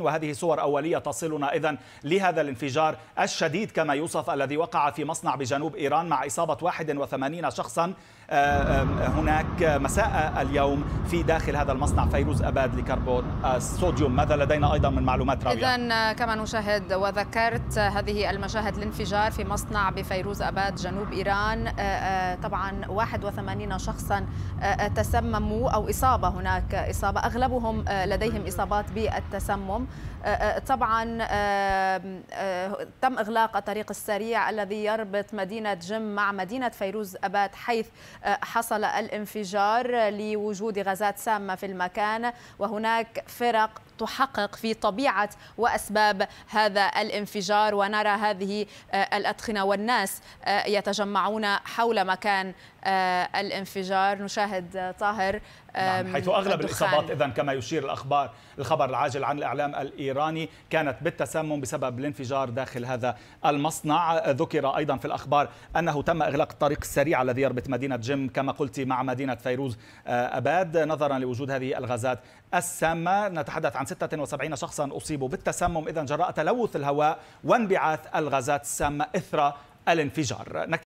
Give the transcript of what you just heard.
وهذه صور أولية تصلنا إذا لهذا الانفجار الشديد كما يوصف الذي وقع في مصنع بجنوب إيران مع إصابة 81 شخصا آه، آه، هناك مساء اليوم في داخل هذا المصنع فيروز أباد لكربون الصوديوم آه، ماذا لدينا أيضا من معلومات راوية؟ إذا كما نشاهد وذكرت هذه المشاهد الانفجار في مصنع بفيروز أباد جنوب إيران طبعا 81 شخصا تسمموا أو إصابة هناك إصابة أغلبهم لديهم إصابات بالتسمم آه، آه، طبعا آه، تم إغلاق الطريق السريع الذي يربط مدينة جم مع مدينة فيروز أبات حيث حصل الانفجار لوجود غازات سامة في المكان وهناك فرق تحقق في طبيعة وأسباب هذا الانفجار ونرى هذه الأدخنة والناس يتجمعون حول مكان الانفجار نشاهد طاهر نعم حيث أغلب الإصابات إذا كما يشير الأخبار الخبر العاجل عن الإعلام الإيراني كانت بالتسمم بسبب الانفجار داخل هذا المصنع ذكر أيضا في الأخبار أنه تم إغلاق الطريق السريع الذي يربط مدينة جيم كما قلت مع مدينة فيروز آه، أباد نظرا لوجود هذه الغازات السامة نتحدث عن 76 شخصا أصيبوا بالتسمم إذا جراء تلوث الهواء وانبعاث الغازات السامة إثر الانفجار